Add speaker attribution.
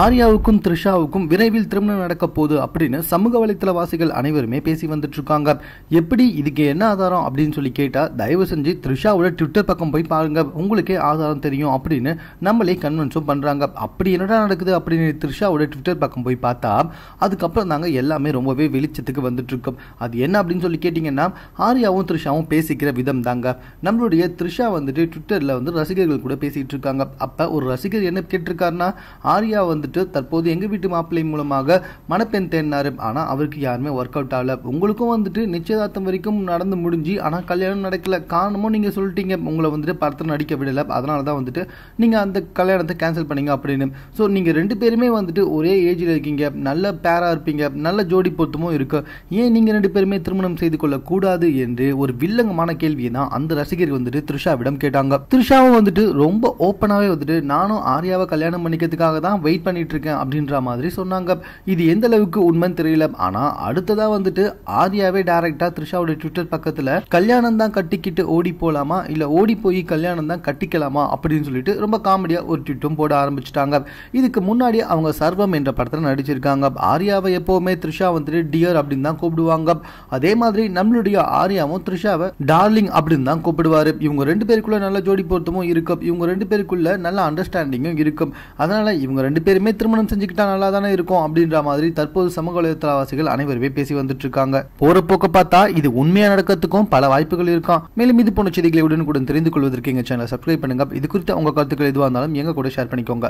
Speaker 1: ஆர்யாவுக்கும் த்ரிஷாவுக்கும் விரைவில் திருமணம் நடக்க போகுது அப்படின்னு சமூக வலைத்தளவாசிகள் அனைவருமே பேசி வந்துட்டு இருக்காங்க எப்படி இதுக்கு என்ன ஆதாரம் அப்படின்னு சொல்லி கேட்டால் தயவு செஞ்சு த்ரிஷாவோட ட்விட்டர் பக்கம் போய் பாருங்க உங்களுக்கே ஆதாரம் தெரியும் அப்படின்னு நம்மளே கன்வின்ஸும் பண்ணுறாங்க அப்படி என்னடா நடக்குது அப்படின்னு த்ரிஷாவோட ட்விட்டர் பக்கம் போய் பார்த்தா அதுக்கப்புறம் நாங்கள் எல்லாமே ரொம்பவே வெளிச்சத்துக்கு வந்துட்டு இருக்கோம் அது என்ன அப்படின்னு சொல்லி கேட்டிங்கன்னா ஆர்யாவும் த்ரிஷாவும் பேசிக்கிற விதம் தாங்க நம்மளுடைய த்ரிஷா வந்துட்டு ட்விட்டரில் வந்து ரசிகர்கள் கூட பேசிகிட்டு இருக்காங்க அப்போ ஒரு ரசிகர் என்ன கேட்டிருக்காருன்னா ஆர்யா வந்து வந்துட்டு தற்போது எங்க வீட்டு மாப்பிள்ளை மூலமாக மனப்பெண் தேடினாரு ஆனால் அவருக்கு யாருமே ஒர்க் அவுட் ஆகல உங்களுக்கும் வந்துட்டு நிச்சயதார்த்தம் வரைக்கும் நடந்து முடிஞ்சு ஆனால் கல்யாணம் நடக்கல காரணமும் நீங்க சொல்லிட்டீங்க உங்களை வந்துட்டு படத்தில் நடிக்க விடலை அதனால தான் வந்துட்டு நீங்கள் அந்த கல்யாணத்தை கேன்சல் பண்ணீங்க அப்படின்னு ஸோ நீங்கள் ரெண்டு பேருமே வந்துட்டு ஒரே ஏஜில் இருக்கீங்க நல்ல பேராக இருப்பீங்க நல்ல ஜோடி பொருத்தமும் இருக்கு ஏன் நீங்கள் ரெண்டு பேருமே திருமணம் செய்து கொள்ளக்கூடாது என்று ஒரு வில்லங்கமான கேள்வியை தான் அந்த ரசிகர் வந்துட்டு த்ரிஷாவிடம் கேட்டாங்க த்ரிஷாவும் வந்துட்டு ரொம்ப ஓப்பனாகவே வந்துட்டு நானும் ஆர்யாவை கல்யாணம் பண்ணிக்கிறதுக்காக தான் வெயிட் பண்ணிட்டு இருக்கேன் அப்படின்ற மாதிரி சொன்னாங்க இது எந்த அளவுக்கு உண்மைன்னு தெரியல ஆனா அடுத்ததாக வந்துட்டு ஆதியாவே டைரக்டா த்ரிஷாவோட ட்விட்டர் பக்கத்துல கல்யாணம் தான் கட்டிக்கிட்டு ஓடி போலாமா இல்ல ஓடி போய் கல்யாணம் தான் கட்டிக்கலாமா அப்படின்னு சொல்லிட்டு ரொம்ப காமெடியா ஒரு ட்விட்டும் போட ஆரம்பிச்சிட்டாங்க இதுக்கு முன்னாடி அவங்க சர்வம் என்ற படத்துல நடிச்சிருக்காங்க ஆர்யாவை எப்பவுமே த்ரிஷா வந்துட்டு டியர் அப்படின்னு தான் கூப்பிடுவாங்க அதே மாதிரி நம்மளுடைய ஆர்யாவும் த்ரிஷாவை டார்லிங் அப்படின்னு தான் கூப்பிடுவாரு இவங்க ரெண்டு பேருக்குள்ள நல்ல ஜோடி பொருத்தமும் இருக்கும் இவங்க ரெண்டு பேருக்குள்ள நல்ல அண்டர்ஸ்டாண்டிங்கும் இருக்கும் அதனால இவங்க ரெண்டு பேர் எல்லாரையுமே திருமணம் செஞ்சுக்கிட்டா நல்லா தானே இருக்கும் அப்படின்ற மாதிரி தற்போது சமூக வலைதளவாசிகள் அனைவருமே பேசி வந்துட்டு இருக்காங்க போற போக்க பார்த்தா இது உண்மையா நடக்கிறதுக்கும் பல வாய்ப்புகள் இருக்கும் மேலும் இது போன செய்திகளை உடனுக்குடன் தெரிந்து கொள்வதற்கு எங்க சேனல் சப்ஸ்கிரைப் பண்ணுங்க இது குறித்து உங்க கருத்துக்கள் எதுவாக இருந்தாலும் எங்க கூட ஷேர் பண்ணிக்கோங்க